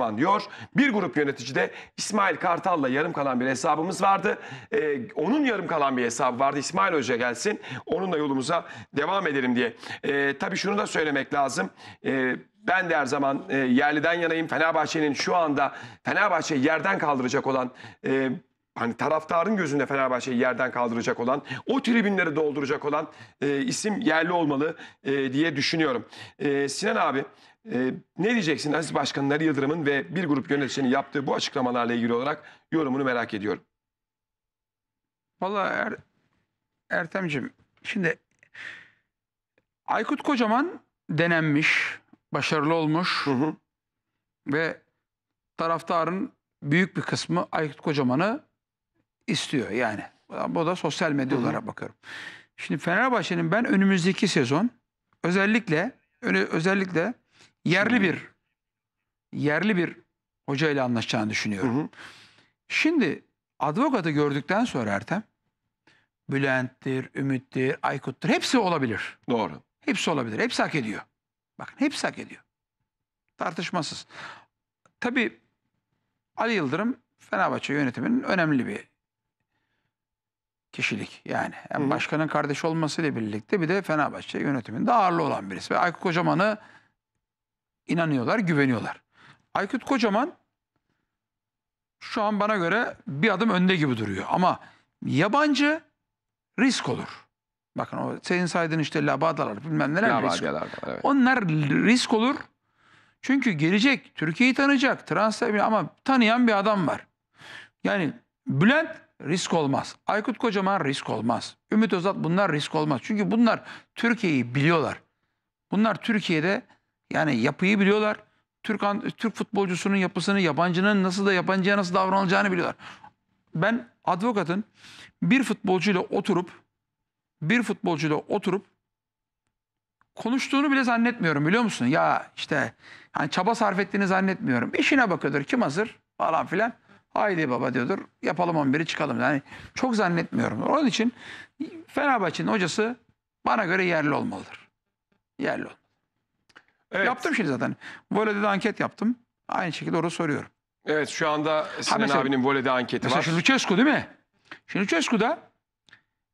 Korkman diyor. Bir grup yönetici de İsmail Kartal'la yarım kalan bir hesabımız vardı. Ee, onun yarım kalan bir hesabı vardı. İsmail Hoca gelsin. Onunla yolumuza devam edelim diye. Ee, tabii şunu da söylemek lazım. Ee, ben de her zaman e, yerliden yanayım. Fenerbahçe'nin şu anda Fenerbahçe'yi yerden kaldıracak olan e, hani taraftarın gözünde Fenerbahçe'yi yerden kaldıracak olan, o tribünleri dolduracak olan e, isim yerli olmalı e, diye düşünüyorum. E, Sinan abi ee, ne diyeceksin Aziz Başkan Nari Yıldırım'ın ve bir grup yöneticinin yaptığı bu açıklamalarla ilgili olarak yorumunu merak ediyorum. Vallahi er, Ertemcim şimdi Aykut Kocaman denenmiş, başarılı olmuş hı hı. ve taraftarın büyük bir kısmı Aykut Kocaman'ı istiyor yani. Bu da sosyal medya bakıyorum. Şimdi Fenerbahçe'nin ben önümüzdeki sezon özellikle özellikle yerli bir yerli bir hoca ile anlaşacağını düşünüyorum. Hı hı. Şimdi avukatı gördükten sonra Ertem Bülent'tir, Ümit'tir, Aykut'tur hepsi olabilir. Doğru. Hepsi olabilir. Hepsi hak ediyor. Bakın hepsi hak ediyor. Tartışmasız. Tabii Ali Yıldırım Fenerbahçe yönetiminin önemli bir kişilik yani. yani Hı -hı. başkanın kardeşi olmasıyla birlikte bir de Fenerbahçe yönetiminde ağırlı olan birisi. Ve Aykut Kocaman'ı inanıyorlar, güveniyorlar. Aykut Kocaman şu an bana göre bir adım önde gibi duruyor. Ama yabancı risk olur. Bakın o senin saydığın işte labadalar bilmem neler Labadiyalar, risk. Evet. Onlar risk olur. Çünkü gelecek Türkiye'yi tanıyacak transfer ama tanıyan bir adam var. Yani Bülent risk olmaz. Aykut Kocaman risk olmaz. Ümit Özat bunlar risk olmaz. Çünkü bunlar Türkiye'yi biliyorlar. Bunlar Türkiye'de yani yapıyı biliyorlar. Türk Türk futbolcusunun yapısını, yabancının nasıl da yabancıya nasıl davranılacağını biliyorlar. Ben avukatın bir futbolcuyla oturup bir futbolcuyla oturup konuştuğunu bile zannetmiyorum biliyor musun? Ya işte hani çaba sarf ettiğini zannetmiyorum. İşine bakıyordur. Kim hazır? Falan filan. Haydi baba diyordur. Yapalım 11'i çıkalım. Yani çok zannetmiyorum. Onun için Fenerbahçe'nin hocası bana göre yerli olmalıdır. Yerli olmalıdır. Evet. Yaptım şimdi zaten. Vole'de de anket yaptım. Aynı şekilde orada soruyorum. Evet şu anda Sinan mesela, abinin vole'de anketi mesela var. Mesela Lucescu değil mi? Şimdi Lucescu da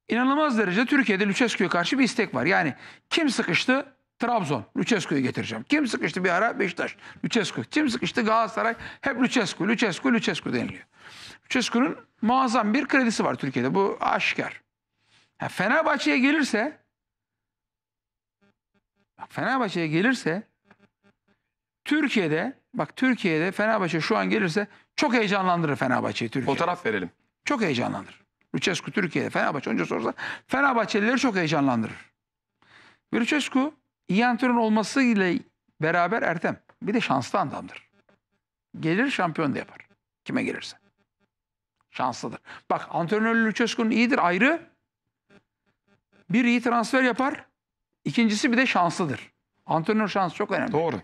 inanılmaz derece Türkiye'de Lucescu'ya karşı bir istek var. Yani kim sıkıştı? Trabzon, Lucescu'yu getireceğim. Kim sıkıştı bir ara? Beşiktaş, Lucescu. Kim sıkıştı? Galatasaray. Hep Lucescu, Lucescu, Lucescu deniliyor. Lucescu'nun muazzam bir kredisi var Türkiye'de. Bu aşikar. Ha, Fenerbahçe'ye gelirse Bak Fenerbahçe'ye gelirse Türkiye'de bak Türkiye'de Fenerbahçe şu an gelirse çok heyecanlandırır Fenerbahçe'yi Türkiye'de. Fotoğraf verelim. Çok heyecanlandırır. Lucescu Türkiye'de Fenerbahçe önce sorsa Fenerbahçelileri çok heyecanlandırır. Ve Lucescu iyi antrenör olması ile beraber Ertem bir de şanslı adamdır. Gelir şampiyon da yapar. Kime gelirse. Şanslıdır. Bak antrenörlü Lucescu'nun iyidir ayrı. Bir iyi transfer yapar. İkincisi bir de şanslıdır. Antrenör şansı çok önemli. Doğru.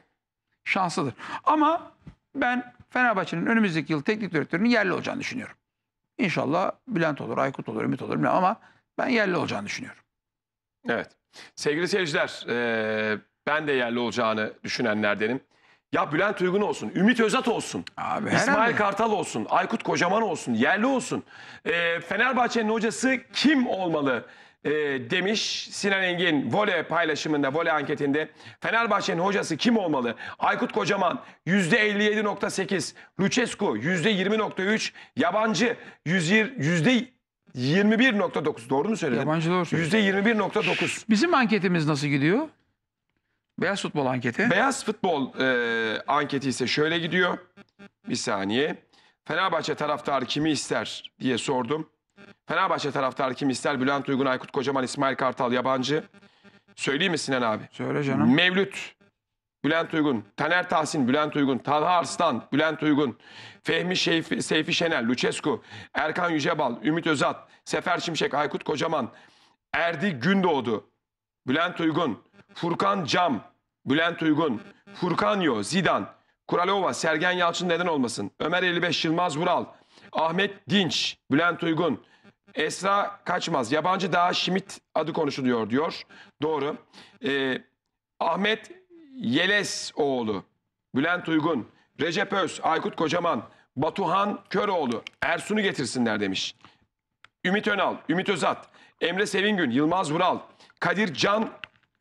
Şanslıdır. Ama ben Fenerbahçe'nin önümüzdeki yıl teknik direktörünün yerli olacağını düşünüyorum. İnşallah Bülent olur, Aykut olur, Ümit olur bilmem ama ben yerli olacağını düşünüyorum. Evet. Sevgili seyirciler, e, ben de yerli olacağını düşünenlerdenim. Ya Bülent Uygun olsun, Ümit Özat olsun, Abi, İsmail Kartal olsun, Aykut Kocaman olsun, yerli olsun. E, Fenerbahçe'nin hocası kim olmalı? e, demiş Sinan Engin voley paylaşımında, voley anketinde Fenerbahçe'nin hocası kim olmalı? Aykut Kocaman %57.8, Lucescu %20.3, Yabancı %21.9 doğru mu söyledim? Yabancı doğru söylüyor. %21.9. Bizim anketimiz nasıl gidiyor? Beyaz futbol anketi. Beyaz futbol e, anketi ise şöyle gidiyor. Bir saniye. Fenerbahçe taraftarı kimi ister diye sordum. Fenerbahçe taraftarı kim ister? Bülent Uygun, Aykut Kocaman, İsmail Kartal yabancı. Söyleyeyim mi Sinan abi? Söyle canım. Mevlüt, Bülent Uygun, Taner Tahsin, Bülent Uygun, Talha Arslan, Bülent Uygun, Fehmi Şeyfi, Seyfi Şener, Lucescu, Erkan Yücebal, Ümit Özat, Sefer Şimşek, Aykut Kocaman, Erdi Gündoğdu, Bülent Uygun, Furkan Cam, Bülent Uygun, yo, Zidan, Kuralova, Sergen Yalçın neden olmasın, Ömer 55, Yılmaz Vural, Ahmet Dinç, Bülent Uygun, Esra Kaçmaz. Yabancı daha Şimit adı konuşuluyor diyor. Doğru. Ee, Ahmet Yelesoğlu. Bülent Uygun. Recep Öz. Aykut Kocaman. Batuhan Köroğlu. Ersun'u getirsinler demiş. Ümit Önal. Ümit Özat. Emre Sevingün. Yılmaz Vural. Kadir Can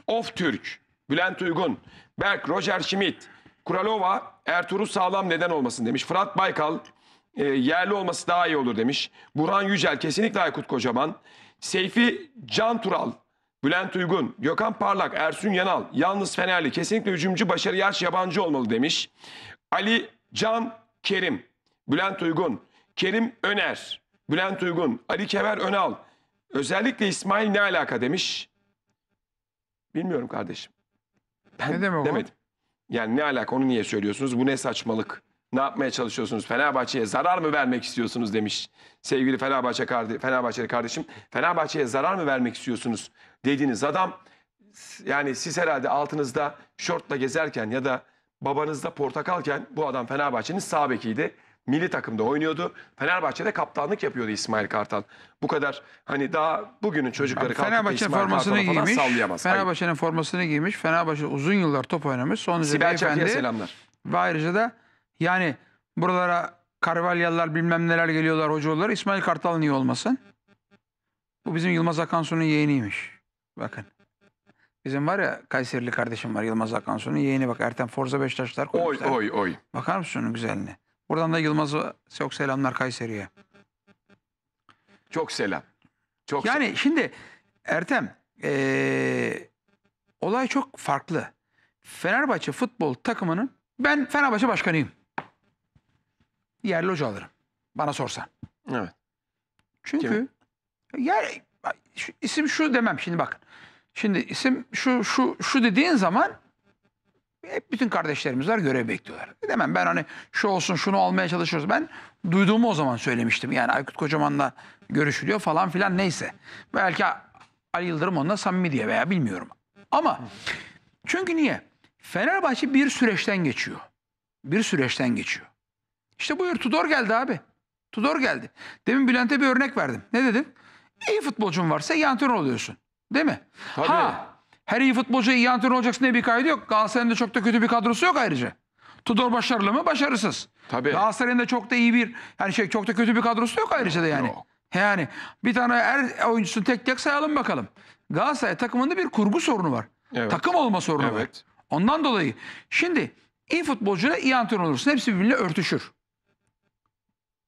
Of Türk. Bülent Uygun. Berk Roger Şimit. Kuralova Ertuğrul Sağlam neden olmasın demiş. Fırat Baykal e, yerli olması daha iyi olur demiş. Burhan Yücel kesinlikle Aykut Kocaman. Seyfi Can Tural, Bülent Uygun, Gökhan Parlak, Ersun Yanal, Yalnız Fenerli kesinlikle hücumcu Başarı Yaş yabancı olmalı demiş. Ali Can Kerim, Bülent Uygun, Kerim Öner, Bülent Uygun, Ali Kever Önal. Özellikle İsmail ne alaka demiş. Bilmiyorum kardeşim. Ben ne demek demedim. O? Yani ne alaka onu niye söylüyorsunuz? Bu ne saçmalık? Ne yapmaya çalışıyorsunuz? Fenerbahçe'ye zarar mı vermek istiyorsunuz demiş. Sevgili Fenerbahçe kardeş, Fenerbahçeli kardeşim, Fenerbahçe'ye zarar mı vermek istiyorsunuz dediğiniz adam yani siz herhalde altınızda şortla gezerken ya da babanızda portakalken bu adam Fenerbahçe'nin sağ bekiydi. Milli takımda oynuyordu. Fenerbahçe'de kaptanlık yapıyordu İsmail Kartal. Bu kadar hani daha bugünün çocukları Abi, Fenerbahçe formasını giymiş. sallayamaz. Fenerbahçe'nin formasını giymiş. Fenerbahçe uzun yıllar top oynamış. Son derece Sibel Çakı'ya selamlar. Ve ayrıca da yani buralara Karvalyalılar bilmem neler geliyorlar hocalar. İsmail Kartal niye olmasın? Bu bizim Yılmaz Akansu'nun yeğeniymiş. Bakın. Bizim var ya Kayserili kardeşim var Yılmaz Akansu'nun yeğeni bak Ertem Forza Beşiktaşlar koymuşlar. Oy oy oy. Bakar mısın onun güzelliğine? Buradan da Yılmaz'a çok selamlar Kayseri'ye. Çok selam. Çok yani selam. şimdi Ertem ee, olay çok farklı. Fenerbahçe futbol takımının ben Fenerbahçe başkanıyım diğer loca alırım. Bana sorsan. Evet. Çünkü yer isim şu demem şimdi bakın. Şimdi isim şu şu şu dediğin zaman hep bütün kardeşlerimiz var görev bekliyorlar. Demem ben hani şu olsun şunu almaya çalışıyoruz. Ben duyduğumu o zaman söylemiştim. Yani Aykut Kocaman'la görüşülüyor falan filan neyse. Belki Ali Yıldırım onunla samimi diye veya bilmiyorum. Ama çünkü niye? Fenerbahçe bir süreçten geçiyor. Bir süreçten geçiyor. İşte buyur Tudor geldi abi. Tudor geldi. Demin Bülent'e bir örnek verdim. Ne dedim? İyi futbolcun varsa iyi antrenör oluyorsun. Değil mi? Tabii. Ha, her iyi futbolcu iyi antrenör olacaksın diye bir kaydı yok. Galatasaray'ın da çok da kötü bir kadrosu yok ayrıca. Tudor başarılı mı? Başarısız. Tabii. Galatasaray'ın da çok da iyi bir yani şey çok da kötü bir kadrosu yok ayrıca da yani. Yok. Yani bir tane er oyuncusunu tek tek sayalım bakalım. Galatasaray takımında bir kurgu sorunu var. Evet. Takım olma sorunu evet. var. Ondan dolayı şimdi iyi futbolcuyla iyi antrenör olursun. Hepsi birbirine örtüşür.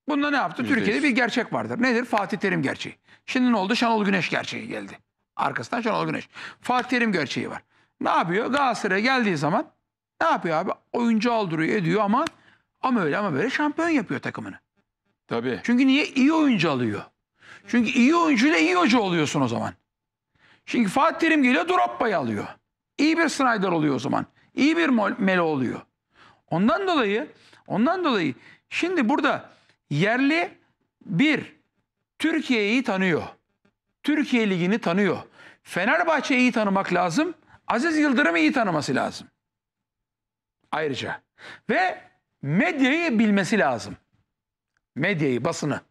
Bunda ne yaptı? Yüzde Türkiye'de bir gerçek vardır. Nedir? Fatih Terim gerçeği. Şimdi ne oldu? Şanol Güneş gerçeği geldi. Arkasından Şanol Güneş. Fatih Terim gerçeği var. Ne yapıyor? Galatasaray'a geldiği zaman ne yapıyor abi? Oyuncu aldırıyor ediyor ama ama öyle ama böyle şampiyon yapıyor takımını. Tabii. Çünkü niye? iyi oyuncu alıyor. Çünkü iyi oyuncuyla iyi hoca oluyorsun o zaman. Çünkü Fatih Terim geliyor Drogba'yı alıyor. İyi bir Snyder oluyor o zaman. İyi bir Melo oluyor. Ondan dolayı ondan dolayı şimdi burada Yerli bir, Türkiye'yi tanıyor. Türkiye Ligi'ni tanıyor. Fenerbahçe'yi iyi tanımak lazım. Aziz Yıldırım'ı iyi tanıması lazım. Ayrıca. Ve medyayı bilmesi lazım. Medyayı, basını.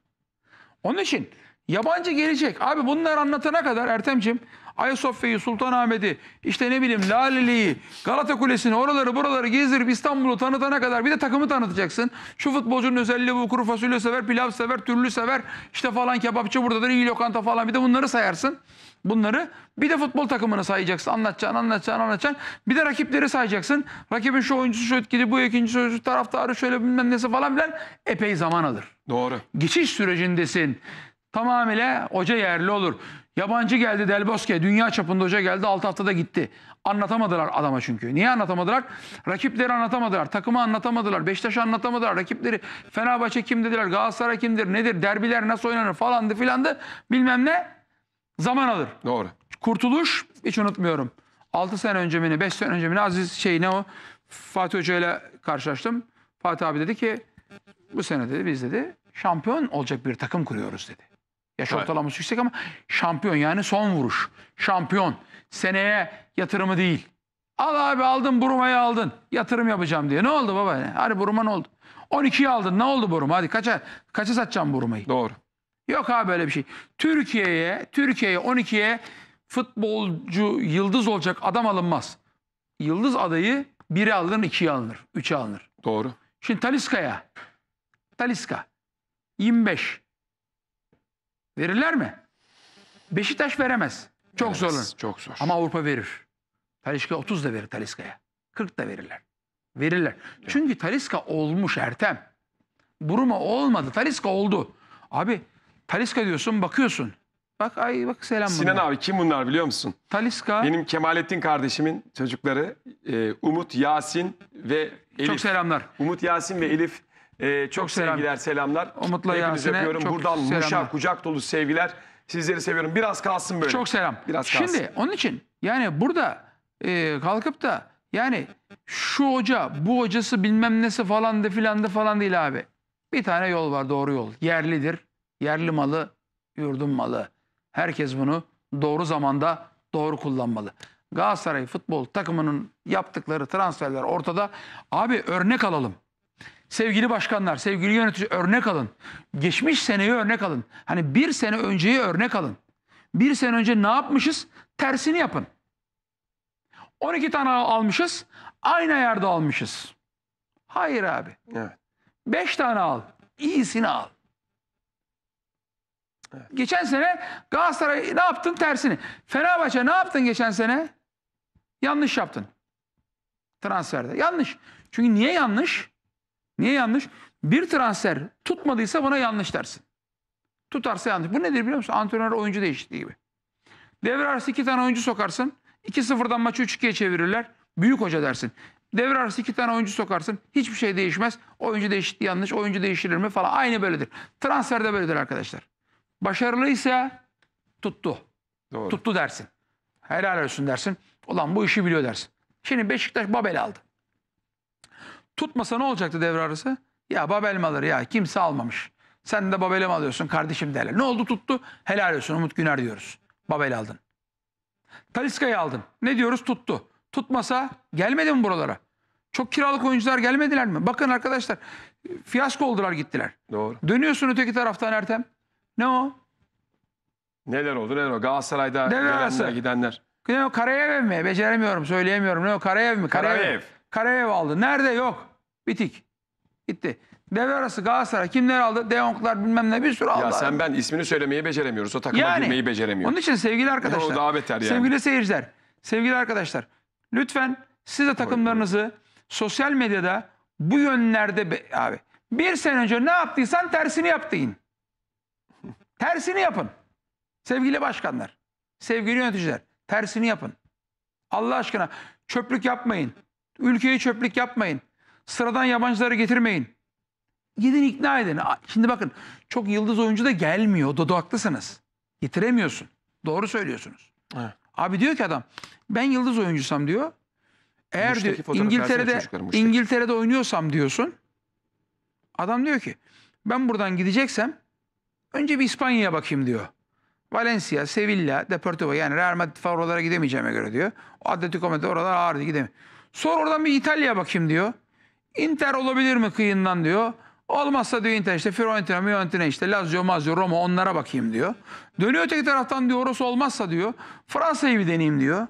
Onun için yabancı gelecek. Abi bunlar anlatana kadar Ertem'ciğim Ayasofya'yı, Sultanahmet'i, işte ne bileyim Laleli'yi, Galata Kulesi'ni oraları buraları gezdirip İstanbul'u tanıtana kadar bir de takımı tanıtacaksın. Şu futbolcunun özelliği bu kuru fasulye sever, pilav sever, türlü sever, işte falan kebapçı buradadır, iyi lokanta falan bir de bunları sayarsın. Bunları bir de futbol takımını sayacaksın. Anlatacaksın, anlatacaksın, anlatacaksın. Bir de rakipleri sayacaksın. Rakibin şu oyuncusu şu etkili, bu ikinci oyuncusu taraftarı şöyle bilmem nesi falan filan epey zaman alır. Doğru. Geçiş sürecindesin. Tamamıyla hoca yerli olur. Yabancı geldi Del Bosque, dünya çapında hoca geldi 6 haftada gitti. Anlatamadılar adama çünkü. Niye anlatamadılar? Rakipleri anlatamadılar, takımı anlatamadılar, Beşiktaş'ı anlatamadılar, rakipleri Fenerbahçe kim dediler, Galatasaray kimdir, nedir, derbiler nasıl oynanır falandı filandı bilmem ne zaman alır. Doğru. Kurtuluş hiç unutmuyorum. 6 sene önce mi ne, 5 sene önce mi Aziz şey ne o Fatih Hoca ile karşılaştım. Fatih abi dedi ki bu sene dedi biz dedi şampiyon olacak bir takım kuruyoruz dedi. Yaş evet. ortalaması yüksek ama şampiyon yani son vuruş. Şampiyon. Seneye yatırımı değil. Al abi aldın Buruma'yı aldın. Yatırım yapacağım diye. Ne oldu baba? Hadi Buruma ne oldu? 12'yi aldın. Ne oldu Buruma? Hadi kaça kaça satacağım Buruma'yı? Doğru. Yok abi böyle bir şey. Türkiye'ye, Türkiye'ye 12'ye futbolcu yıldız olacak adam alınmaz. Yıldız adayı biri alınır, ikiye alınır, üçe alınır. Doğru. Şimdi Taliska'ya, Taliska 25. Verirler mi? Beşiktaş veremez. Çok zor. Çok zor. Ama Avrupa verir. Talisca 30 da verir Talisca'ya. 40 da verirler. Verirler. Çünkü Talisca olmuş Ertem. Buruma olmadı. Talisca oldu. Abi Talisca diyorsun bakıyorsun. Bak ay bak selam Sinan bunlar. abi kim bunlar biliyor musun? Talisca. Benim Kemalettin kardeşimin çocukları e, Umut, Yasin ve Elif. Çok selamlar. Umut, Yasin ve Elif ee, çok, çok sevgiler, selamlar. Umut'la Hepinizi Yasin'e öpüyorum. Çok Buradan Muş'a kucak dolu sevgiler. Sizleri seviyorum. Biraz kalsın böyle. Çok selam. Biraz kalsın. Şimdi onun için yani burada e, kalkıp da yani şu hoca, bu hocası bilmem nesi falan de filan da falan değil abi. Bir tane yol var doğru yol. Yerlidir. Yerli malı, yurdun malı. Herkes bunu doğru zamanda doğru kullanmalı. Galatasaray futbol takımının yaptıkları transferler ortada. Abi örnek alalım. Sevgili başkanlar, sevgili yönetici örnek alın. Geçmiş seneyi örnek alın. Hani bir sene önceyi örnek alın. Bir sene önce ne yapmışız? Tersini yapın. 12 tane almışız. Aynı yerde almışız. Hayır abi. Evet. 5 tane al. İyisini al. Evet. Geçen sene Galatasaray ne yaptın tersini. Fenerbahçe ne yaptın geçen sene? Yanlış yaptın. Transferde. Yanlış. Çünkü niye yanlış? Niye yanlış? Bir transfer tutmadıysa buna yanlış dersin. Tutarsa yanlış. Bu nedir biliyor musun? Antrenör oyuncu değişikliği gibi. Devre arası iki tane oyuncu sokarsın. 2-0'dan maçı 3-2'ye çevirirler. Büyük hoca dersin. Devre arası iki tane oyuncu sokarsın. Hiçbir şey değişmez. Oyuncu değişikliği yanlış. Oyuncu değiştirilir mi falan. Aynı böyledir. Transferde böyledir arkadaşlar. Başarılıysa tuttu. Doğru. Tuttu dersin. Helal olsun dersin. Ulan bu işi biliyor dersin. Şimdi Beşiktaş Babel aldı. Tutmasa ne olacaktı devre arası? Ya Babel mi alır ya kimse almamış. Sen de Babel'e mi alıyorsun kardeşim derler. Ne oldu tuttu? Helal olsun Umut Güner diyoruz. Babel aldın. Taliska'yı aldın. Ne diyoruz? Tuttu. Tutmasa gelmedi mi buralara? Çok kiralık oyuncular gelmediler mi? Bakın arkadaşlar fiyasko oldular gittiler. Doğru. Dönüyorsun öteki taraftan Ertem. Ne o? Neler oldu neler o? Galatasaray'da Devre gidenler. Ne o? Karayev mi? Beceremiyorum söyleyemiyorum. Ne o? Karayev mi? Karayev. Karayev. Karayev aldı. Nerede? Yok. Bitik. Gitti. Devre arası Galatasaray kimler aldı? Deonklar bilmem ne bir sürü aldı. Ya sen ben ismini söylemeyi beceremiyoruz. O takıma yani, girmeyi beceremiyor. Onun için sevgili arkadaşlar. daha beter yani. Sevgili seyirciler. Sevgili arkadaşlar. Lütfen siz de takımlarınızı sosyal medyada bu yönlerde be, abi. Bir sene önce ne yaptıysan tersini yap tersini yapın. Sevgili başkanlar. Sevgili yöneticiler. Tersini yapın. Allah aşkına çöplük yapmayın. Ülkeyi çöplük yapmayın. Sıradan yabancıları getirmeyin. Gidin ikna edin. Şimdi bakın çok yıldız oyuncu da gelmiyor. Dodo haklısınız. Getiremiyorsun. Doğru söylüyorsunuz. Evet. Abi diyor ki adam ben yıldız oyuncusam diyor. Eğer diyor, İngiltere'de İngiltere'de oynuyorsam diyorsun. Adam diyor ki ben buradan gideceksem önce bir İspanya'ya bakayım diyor. Valencia, Sevilla, Deportivo yani Real Madrid favorilara gidemeyeceğime göre diyor. Atletico Madrid oralar ağırdı gidemiyor. Sor oradan bir İtalya bakayım diyor. Inter olabilir mi kıyından diyor. Olmazsa diyor Inter işte Fiorentina, Fiorentina işte Lazio, Mazio, Roma onlara bakayım diyor. Dönüyor öteki taraftan diyor orası olmazsa diyor Fransa'yı bir deneyeyim diyor.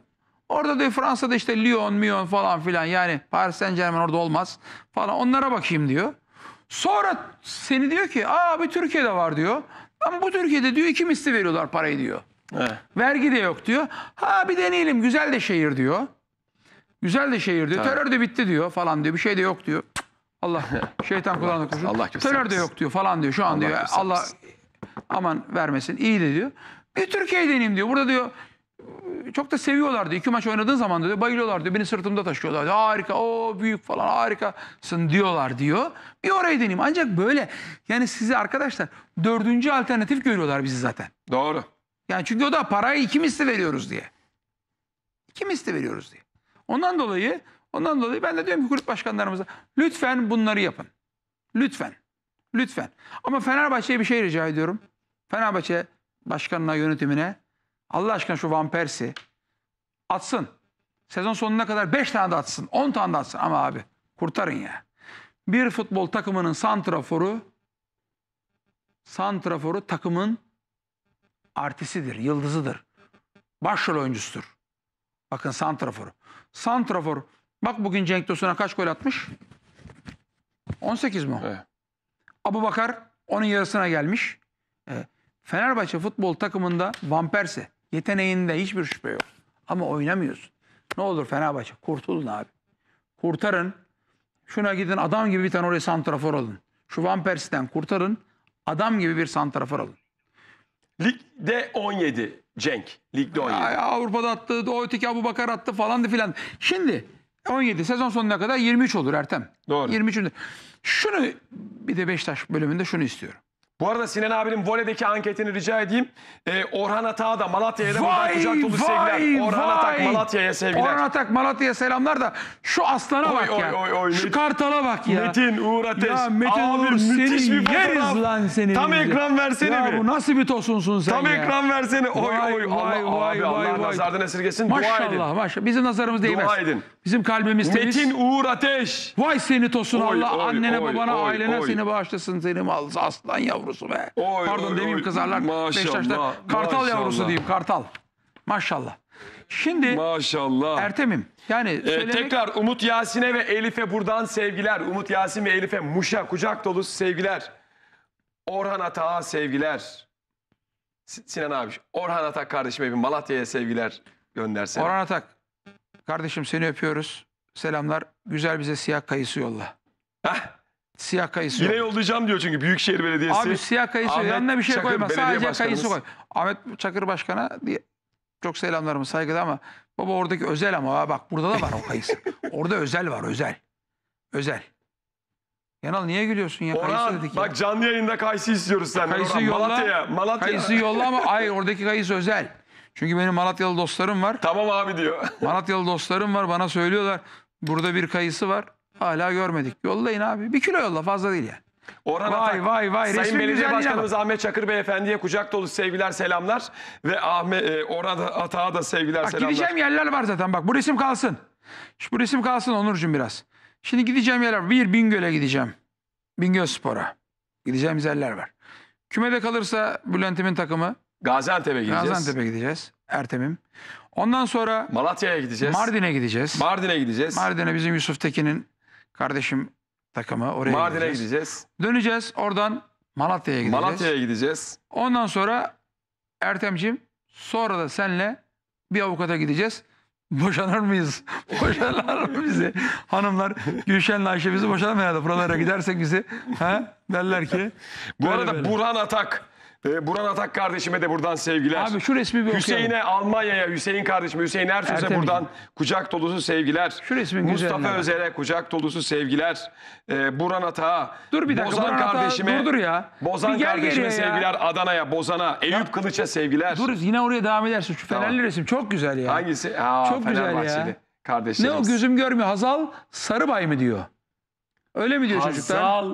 Orada diyor Fransa'da işte Lyon, Mion falan filan yani Paris Saint Germain orada olmaz falan onlara bakayım diyor. Sonra seni diyor ki aa bir Türkiye'de var diyor. Ama bu Türkiye'de diyor iki misli veriyorlar parayı diyor. Evet. Vergi de yok diyor. Ha bir deneyelim güzel de şehir diyor. Güzel de şehir diyor. Terör de bitti diyor falan diyor. Bir şey de yok diyor. Allah şeytan kulağına koşun. Allah Terör de yok diyor falan diyor. Şu an Allah diyor göstermesin. Allah aman vermesin. İyi de diyor. Bir Türkiye deneyim diyor. Burada diyor çok da seviyorlar diyor. İki maç oynadığın zaman diyor bayılıyorlar diyor. Beni sırtımda taşıyorlar diyor. Harika o büyük falan harikasın diyorlar diyor. Bir orayı deneyim. Ancak böyle yani sizi arkadaşlar dördüncü alternatif görüyorlar bizi zaten. Doğru. Yani çünkü o da parayı iki misli veriyoruz diye. İki misli veriyoruz diye. Ondan dolayı ondan dolayı ben de diyorum ki kulüp başkanlarımıza lütfen bunları yapın. Lütfen. Lütfen. Ama Fenerbahçe'ye bir şey rica ediyorum. Fenerbahçe başkanına, yönetimine Allah aşkına şu Van Persi atsın. Sezon sonuna kadar 5 tane de atsın, 10 tane de atsın ama abi kurtarın ya. Bir futbol takımının santraforu santraforu takımın artisidir, yıldızıdır. Başrol oyuncusudur. Bakın Santrafor. Santrafor. Bak bugün Cenk Tosun'a kaç gol atmış? 18 mi Evet. Abu Bakar onun yarısına gelmiş. E, Fenerbahçe futbol takımında Van Persie. Yeteneğinde hiçbir şüphe yok. Ama oynamıyorsun. Ne olur Fenerbahçe kurtulun abi. Kurtarın. Şuna gidin adam gibi bir tane oraya santrafor alın. Şu Van Persie'den kurtarın. Adam gibi bir santrafor alın. Ligde 17. Cenk ligde 17. Ya, Avrupa'da attı, o öteki Abu Bakar attı falandı filan. Şimdi 17 sezon sonuna kadar 23 olur Ertem. Doğru. 23. Şunu bir de Beşiktaş bölümünde şunu istiyorum. Bu arada Sinan abinin voleydeki anketini rica edeyim. Ee, Orhan Atak'a da Malatya'ya da buradan kucak dolu sevgiler. Orhan vay. Atak Malatya'ya sevgiler. Orhan Atak Malatya'ya selamlar da şu aslana oy, bak oy, ya. Oy, oy, Şu Metin, kartala bak ya. Metin Uğur Ateş. Ya Metin Abi, Uğur seni bir yeriz lan seni. Tam bizi. ekran versene ya, bir. bu nasıl bir tosunsun sen Tam ya. ekran versene. Oy vay, oy. Vay, Allah, vay, abi, vay, Allah vay. nazardan esirgesin. Maşallah, Dua edin. Maşallah maşallah. Bizim nazarımız değmez. Dua edin. Bizim kalbimiz temiz. Metin Uğur Ateş. Vay seni tosun Oy, Allah. oy, Annene oy, babana oy, ailene oy. seni bağışlasın seni malzı aslan yavrusu be. Oy, Pardon oy, demeyeyim kızarlar. Maşallah, Beşiktaş'ta kartal maşallah. yavrusu diyeyim kartal. Maşallah. Şimdi Maşallah. Ertem'im yani Ee, söylemek... tekrar Umut Yasin'e ve Elif'e buradan sevgiler. Umut Yasin ve Elif'e muşa kucak dolusu sevgiler. Orhan Atak'a sevgiler. Sinan abi Orhan Atak kardeşime bir Malatya'ya sevgiler göndersene. Orhan Atak Kardeşim seni öpüyoruz. Selamlar. Güzel bize siyah kayısı yolla. Hah. Siyah kayısı Yine yolla. yollayacağım diyor çünkü Büyükşehir Belediyesi. Abi siyah kayısı Ahmet yanına bir şey Çakır koyma. Sadece Başkanımız. kayısı koy. Ahmet Çakır Başkan'a diye çok selamlarımı saygıda ama baba oradaki özel ama bak burada da var o kayısı. Orada özel var özel. Özel. Yanal niye gülüyorsun ya? kayısı dedik bak ya. canlı yayında kayısı istiyoruz senden. Kayısı Orhan, yolla. Malatya'ya. Malatya'ya. Kayısı yolla ama ay oradaki kayısı özel. Çünkü benim Malatyalı dostlarım var. Tamam abi diyor. Malatyalı dostlarım var bana söylüyorlar. Burada bir kayısı var. Hala görmedik. Yollayın abi. Bir kilo yolla fazla değil yani. Orhan vay Atak, vay vay. Sayın Belediye Başkanımız Ahmet Çakır Beyefendi'ye kucak dolu sevgiler selamlar. Ve Ahmet e, Orhan Atak'a da sevgiler Bak, selamlar. Gideceğim yerler var zaten bak bu resim kalsın. Şu, bu resim kalsın Onurcuğum biraz. Şimdi gideceğim yerler Bir Bingöl'e gideceğim. Bingöl Spor'a. Gideceğimiz yerler var. Kümede kalırsa Bülent'imin takımı Gaziantep'e gideceğiz. Gaziantep'e gideceğiz. Ertem'im. Ondan sonra Malatya'ya gideceğiz. Mardin'e gideceğiz. Mardin'e gideceğiz. Mardin'e bizim Yusuf Tekin'in kardeşim takımı oraya Mardin'e gideceğiz. gideceğiz. Döneceğiz oradan Malatya'ya gideceğiz. Malatya'ya gideceğiz. Ondan sonra Ertem'ciğim sonra da senle bir avukata gideceğiz. Boşanır mıyız? Boşanır mı bizi? Hanımlar Gülşen'le Ayşe bizi boşanır mı ya da buralara gidersek bizi. Ha? Derler ki. Bu arada böyle. Burhan Atak ee, Buran Atak kardeşime de buradan sevgiler. Abi şu resmi bir Hüseyin'e Almanya'ya, Hüseyin kardeşime, Hüseyin Ersöz'e buradan için. kucak dolusu sevgiler. Şu resmi Mustafa Özer'e kucak dolusu sevgiler. Ee, Buran Atak'a, Dur bir dakika, Bozan kardeşime, dur, dur ya. Bozan gel kardeşime sevgiler, Adana'ya, Bozan'a, Eyüp ya. Kılıç'a sevgiler. Dur yine oraya devam edersin. Şu Fenerli tamam. resim çok güzel ya. Hangisi? Aa, çok güzel ya. Kardeşlerimiz. Ne o gözüm görmüyor. Hazal Sarıbay mı diyor? Öyle mi diyor Hazal, çocuklar? Hazal,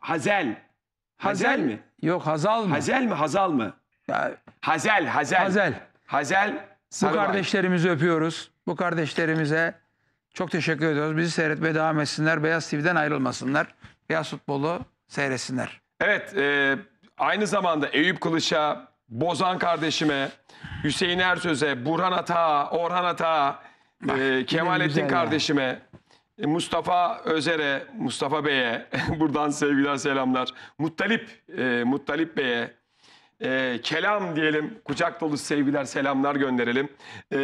Hazel. Hazel mi? Yok Hazal mı? Hazel mi Hazal mı? Ya, Hazel, Hazel. Hazel. Hazel. Bu Sarıbay. kardeşlerimizi öpüyoruz. Bu kardeşlerimize çok teşekkür ediyoruz. Bizi seyretmeye devam etsinler. Beyaz TV'den ayrılmasınlar. Beyaz futbolu seyretsinler. Evet, e, aynı zamanda Eyüp Kılıç'a, Bozan kardeşime, Hüseyin Ersöz'e, Burhan Ata, Orhan Ata, e, Kemalettin güzel ya. kardeşime, e, Mustafa Özer'e, Mustafa Bey'e buradan sevgiler selamlar. Muttalip, e, Muttalip Bey'e e, kelam diyelim, kucak dolu sevgiler selamlar gönderelim. E,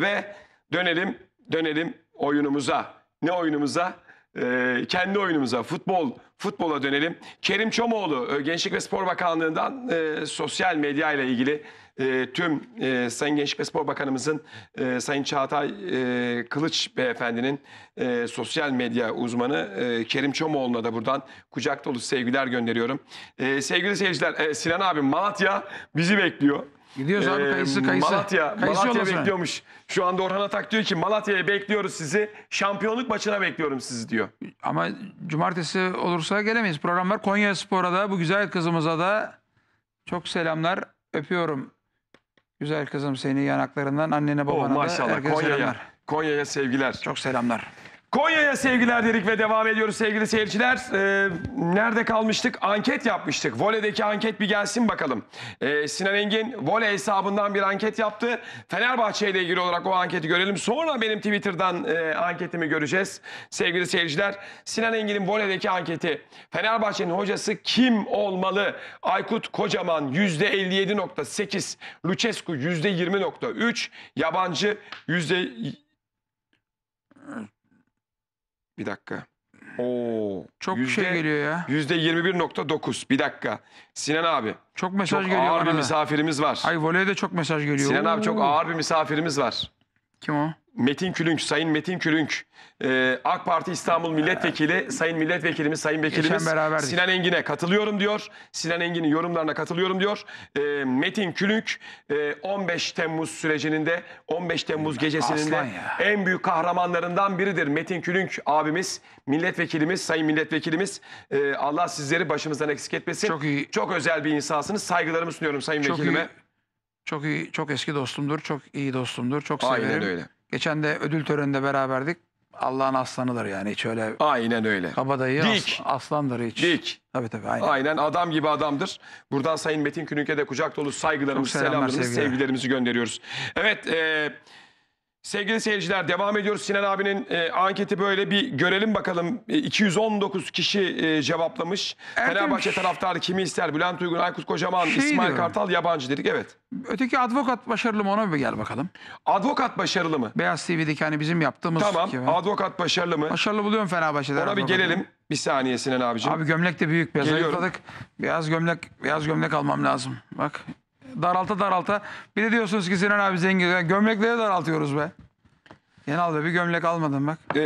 ve dönelim, dönelim oyunumuza. Ne oyunumuza? E, kendi oyunumuza, futbol futbola dönelim. Kerim Çomoğlu e, Gençlik ve Spor Bakanlığı'ndan e, sosyal medya ile ilgili e, tüm e, Sayın Gençlik ve Spor Bakanımızın e, Sayın Çağatay e, Kılıç Beyefendinin e, sosyal medya uzmanı e, Kerim Çomoğlu'na da buradan kucak dolu sevgiler gönderiyorum. E, sevgili seyirciler e, Sinan abi Malatya bizi bekliyor. Gidiyoruz abi ee, kayısı kayısı. Malatya, Kayısı Malatya olmasın. bekliyormuş. Şu anda Orhan Atak diyor ki Malatya'ya bekliyoruz sizi. Şampiyonluk maçına bekliyorum sizi diyor. Ama cumartesi olursa gelemeyiz. Program var. Konya Spor'a da bu güzel kızımıza da çok selamlar. Öpüyorum. Güzel kızım seni yanaklarından annene babana oh, da maşallah herkese Konya'ya. selamlar. Konya'ya sevgiler. Çok selamlar. Konya'ya sevgiler dedik ve devam ediyoruz sevgili seyirciler. Ee, nerede kalmıştık? Anket yapmıştık. Voleydeki anket bir gelsin bakalım. Ee, Sinan Engin voley hesabından bir anket yaptı. Fenerbahçe ile ilgili olarak o anketi görelim. Sonra benim Twitter'dan e, anketimi göreceğiz sevgili seyirciler. Sinan Engin'in voleydeki anketi. Fenerbahçe'nin hocası kim olmalı? Aykut Kocaman %57.8, Lucescu %20.3, yabancı bir dakika. Oo, Çok şey yüzde, şey geliyor ya. Yüzde %21.9. Bir dakika. Sinan abi. Çok mesaj çok geliyor ağır bir da. misafirimiz var. Ay voleyde çok mesaj geliyor. Sinan abi çok ağır bir misafirimiz var. Kim o? Metin Külünç, Sayın Metin Külünç, e, ee, AK Parti İstanbul Milletvekili, Sayın Milletvekilimiz, Sayın Vekilimiz Sinan Engin'e katılıyorum diyor. Sinan Engin'in yorumlarına katılıyorum diyor. Ee, e, Metin Külünç 15 Temmuz sürecinin de 15 Temmuz gecesinin de en büyük kahramanlarından biridir. Metin Külünç abimiz, milletvekilimiz, Sayın Milletvekilimiz e, Allah sizleri başımızdan eksik etmesin. Çok iyi. Çok özel bir insansınız. Saygılarımı sunuyorum Sayın Çok Vekilime. Iyi çok iyi, çok eski dostumdur, çok iyi dostumdur, çok severim. Aynen öyle. Geçen de ödül töreninde beraberdik. Allah'ın aslanıdır yani hiç öyle. Aynen öyle. Kabadayı Dik. aslandır hiç. Dik. Tabii tabii aynen. Aynen adam gibi adamdır. Buradan Sayın Metin Künük'e de kucak dolu saygılarımızı, Çok selamlarımızı, sevgilerimizi gönderiyoruz. Evet, e, Sevgili seyirciler devam ediyoruz. Sinan abinin e, anketi böyle bir görelim bakalım. E, 219 kişi e, cevaplamış. Ertem, Fenerbahçe taraftarı kimi ister? Bülent Uygun, Aykut Kocaman, şey İsmail diyorum. Kartal yabancı dedik evet. Öteki advokat başarılı mı ona bir gel bakalım. Advokat başarılı mı? Beyaz TV'deki hani bizim yaptığımız Tamam gibi. advokat başarılı mı? Başarılı buluyorum Fenerbahçe'de. Ona bir gelelim. Bir saniye Sinan abicim. Abi gömlek de büyük. Beyaz Geliyorum. ayıkladık. Beyaz gömlek, beyaz gömlek almam lazım. Bak daralta daralta. Bir de diyorsunuz ki Sinan abi zengin. Gömlekleri daraltıyoruz be. Yenal be bir gömlek almadın bak. Ee,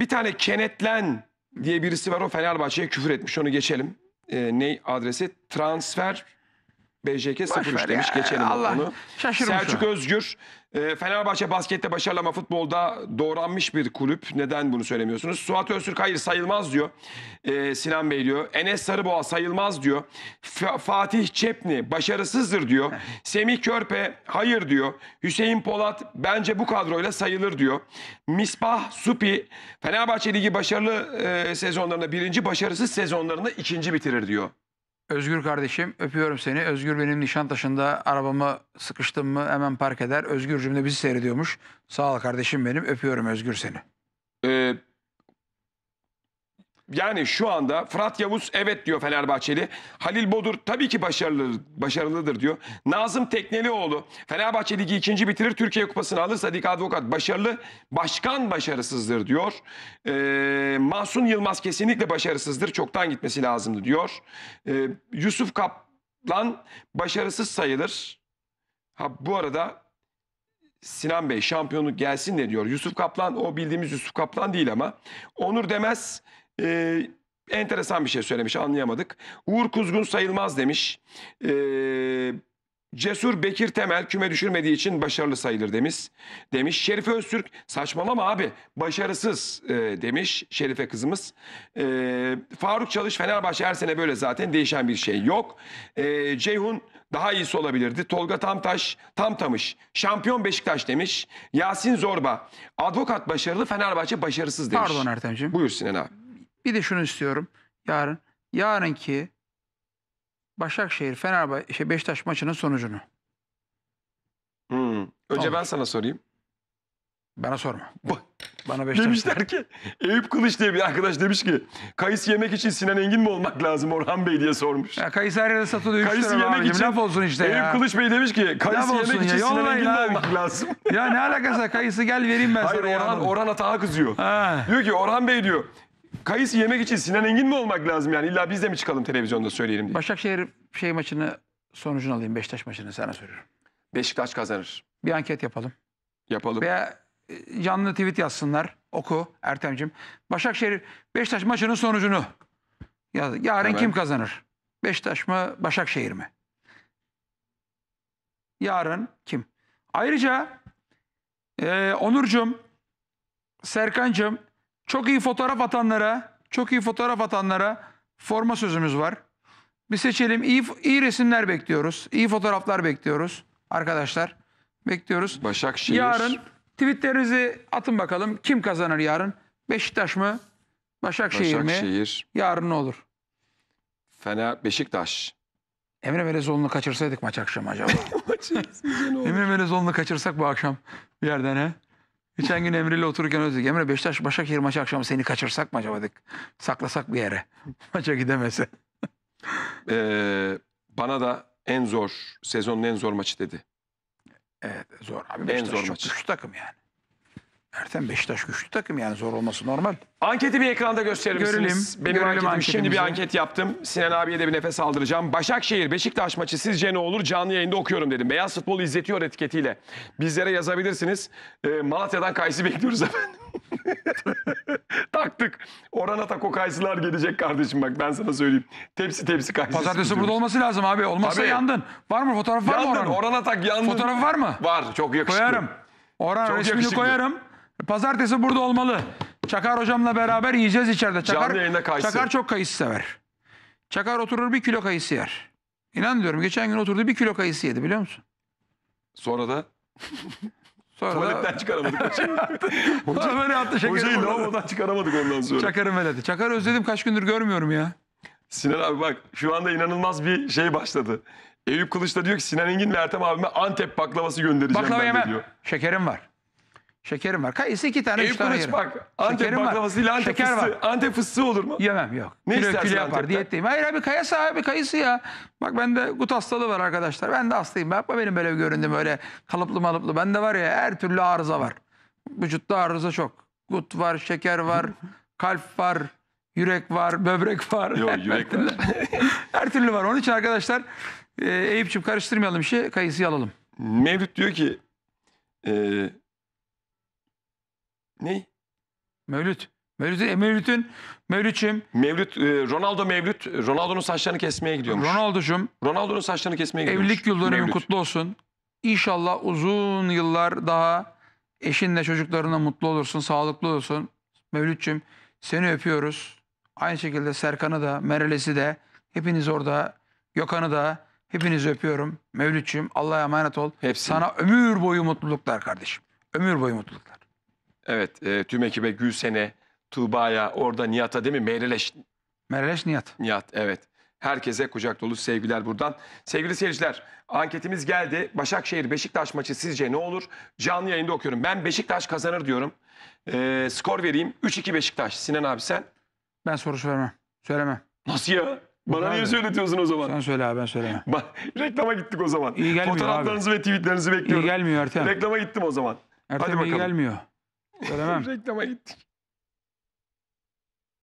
bir tane kenetlen diye birisi var. O Fenerbahçe'ye küfür etmiş. Onu geçelim. Ee, ne adresi? Transfer BJK 03 demiş. Ya. Geçelim Allah onu. Selçuk Özgür. E, Fenerbahçe baskette başarılı ama futbolda doğranmış bir kulüp. Neden bunu söylemiyorsunuz? Suat Öztürk hayır sayılmaz diyor. E, Sinan Bey diyor. Enes Sarıboğa sayılmaz diyor. F Fatih Çepni başarısızdır diyor. Semih Körpe hayır diyor. Hüseyin Polat bence bu kadroyla sayılır diyor. Misbah Supi Fenerbahçe Ligi başarılı e, sezonlarında birinci başarısız sezonlarında ikinci bitirir diyor. Özgür kardeşim öpüyorum seni. Özgür benim nişan taşında arabamı sıkıştım mı hemen park eder. Özgürcüm de bizi seyrediyormuş. Sağ ol kardeşim benim. Öpüyorum Özgür seni. Ee, yani şu anda Fırat Yavuz evet diyor Fenerbahçeli. Halil Bodur tabii ki başarılıdır, başarılıdır diyor. Nazım Teknelioğlu Fenerbahçe Ligi ikinci bitirir Türkiye Kupası'nı alırsa Sadik Advokat başarılı başkan başarısızdır diyor. Ee, Mahsun Yılmaz kesinlikle başarısızdır çoktan gitmesi lazımdı diyor. Ee, Yusuf Kaplan başarısız sayılır. Ha bu arada Sinan Bey şampiyonluk gelsin de diyor. Yusuf Kaplan o bildiğimiz Yusuf Kaplan değil ama. Onur Demez e, enteresan bir şey söylemiş anlayamadık. Uğur Kuzgun sayılmaz demiş. E, Cesur Bekir Temel küme düşürmediği için başarılı sayılır demiş. Demiş Şerife Öztürk saçmalama abi başarısız e, demiş Şerife kızımız. E, Faruk Çalış Fenerbahçe her sene böyle zaten değişen bir şey yok. E, Ceyhun daha iyisi olabilirdi. Tolga Tamtaş, tam tamış. şampiyon Beşiktaş demiş. Yasin Zorba, avukat başarılı, Fenerbahçe başarısız demiş. Pardon Ertem'ciğim. Buyur Sinan abi. Bir de şunu istiyorum. Yarın yarınki Başakşehir Fenerbahçe şey Beşiktaş maçının sonucunu. Hmm. Önce Olur. ben sana sorayım. Bana sorma. Bana Beşiktaş. Demişler ki Eyüp Kılıç diye bir arkadaş demiş ki kayısı yemek için Sinan Engin mi olmak lazım Orhan Bey diye sormuş. Ya kayısı her yerde satılıyor. Kayısı yemek için laf olsun işte Eyüp ya. Eyüp Kılıç Bey demiş ki kayısı laf yemek için ya, Sinan Engin mi olmak lazım. Ya ne alakası kayısı gel vereyim ben Hayır, sana. Hayır Orhan, Orhan Atağa kızıyor. Ha. Diyor ki Orhan Bey diyor Kayısı yemek için Sinan Engin mi olmak lazım yani? İlla biz de mi çıkalım televizyonda söyleyelim diye. Başakşehir şey maçını sonucunu alayım. Beşiktaş maçını sana soruyorum. Beşiktaş kazanır. Bir anket yapalım. Yapalım. Veya e, canlı tweet yazsınlar. Oku Ertem'cim. Başakşehir Beşiktaş maçının sonucunu. Yaz. Yarın Hemen. kim kazanır? Beşiktaş mı Başakşehir mi? Yarın kim? Ayrıca e, Onurcuğum, Serkancığım çok iyi fotoğraf atanlara, çok iyi fotoğraf atanlara forma sözümüz var. Bir seçelim. İyi, iyi resimler bekliyoruz. İyi fotoğraflar bekliyoruz arkadaşlar. Bekliyoruz. Başakşehir. Yarın tweetlerinizi atın bakalım. Kim kazanır yarın? Beşiktaş mı? Başakşehir, Başakşehir. mi? Yarın ne olur? Fena Beşiktaş. Emre Belezoğlu'nu kaçırsaydık maç akşam acaba? Emre Belezoğlu'nu kaçırsak bu akşam bir yerden he? Geçen gün Emre otururken özledik. Emre Beşiktaş Başakşehir maçı akşamı seni kaçırsak mı acaba dedik. Saklasak bir yere. Maça gidemese. Ee, bana da en zor, sezonun en zor maçı dedi. Evet zor abi. En zor çok maçı. güçlü takım yani. Ertem Beşiktaş güçlü takım yani zor olması normal. Anketi bir ekranda gösterir Görelim, misiniz? Benim görelim anketim. Şimdi bir anket yaptım. Sinan abiye de bir nefes aldıracağım. Başakşehir Beşiktaş maçı sizce ne olur? Canlı yayında okuyorum dedim. Beyaz futbol izletiyor etiketiyle. Bizlere yazabilirsiniz. Ee, Malatya'dan kayısı bekliyoruz efendim. Taktık. Orana tako kayısılar gelecek kardeşim bak ben sana söyleyeyim. Tepsi tepsi kayısı. Pazartesi burada olması lazım abi. Olmazsa Tabii. yandın. Var mı fotoğraf var mı Yandın Orhan'ın? Orana tak yandın. Fotoğrafı var mı? Var çok yakışıklı. Koyarım. Orhan Çok resmini yakışıklı. koyarım. Pazartesi burada olmalı. Çakar hocamla beraber yiyeceğiz içeride. Çakar, Canlı kayısı. Çakar çok kayısı sever. Çakar oturur bir kilo kayısı yer. İnan diyorum geçen gün oturdu bir kilo kayısı yedi biliyor musun? Sonra da Sonra tuvaletten çıkaramadık. Hoca, Sonra böyle attı şekeri Hocayı fırladı. lavabodan çıkaramadık ondan sonra. Çakar'ın veledi. Çakar özledim kaç gündür görmüyorum ya. Sinan abi bak şu anda inanılmaz bir şey başladı. Eyüp Kılıç da diyor ki Sinan Engin ve Ertem abime Antep baklavası göndereceğim Baklava ben de diyor. Şekerim var. Şekerim var. Kayısı iki tane, Eyüp üç tane yerim. bak. Antep Şekerim var. baklavasıyla Antep Şeker fıstığı. var. Antep fıstığı olur mu? Yemem yok. Ne kilo istersin kilo yapar Antep'ten? diyetteyim. Hayır abi kayısı abi kayısı ya. Bak bende gut hastalığı var arkadaşlar. Ben de hastayım. Yapma benim böyle bir göründüğüm öyle kalıplı malıplı. Bende var ya her türlü arıza var. Vücutta arıza çok. Gut var, şeker var, kalp var, yürek var, böbrek var. Yok yürek var. her türlü var. Onun için arkadaşlar e, Eyüp'cüğüm karıştırmayalım işi. Kayısıyı alalım. Mevlüt diyor ki... E, Ney? Mevlüt. E, Mevlüt, e, Mevlüt'ün, Mevlüt'üm. Mevlüt, Ronaldo Mevlüt, e, Ronaldo'nun saçlarını kesmeye gidiyormuş. Ronaldo'cum. Ronaldo'nun saçlarını kesmeye gidiyormuş. Evlilik yıl kutlu olsun. İnşallah uzun yıllar daha eşinle çocuklarına mutlu olursun, sağlıklı olursun. Mevlüt'cüm seni öpüyoruz. Aynı şekilde Serkan'ı da, Merales'i de, hepiniz orada, Gökhan'ı da hepinizi öpüyorum. Mevlüt'cüm Allah'a emanet ol. Hepsini. Sana ömür boyu mutluluklar kardeşim. Ömür boyu mutluluklar. Evet e, tüm ekibe Gülsen'e, Tuğba'ya, orada Nihat'a değil mi? Meyreleş Mereleş Nihat. Nihat evet. Herkese kucak dolu sevgiler buradan. Sevgili seyirciler anketimiz geldi. Başakşehir Beşiktaş maçı sizce ne olur? Canlı yayında okuyorum. Ben Beşiktaş kazanır diyorum. E, skor vereyim 3-2 Beşiktaş. Sinan abi sen? Ben soru vermem. Söylemem. Nasıl ya? Bana niye söyletiyorsun o zaman? Sen söyle abi ben söyleyeyim. Bak reklama gittik o zaman. İyi gelmiyor Fotoğraflarınızı ve tweetlerinizi bekliyorum. İyi gelmiyor Ertem. Reklama gittim o zaman. Ertem Hadi iyi gelmiyor. Tá o jeito aí.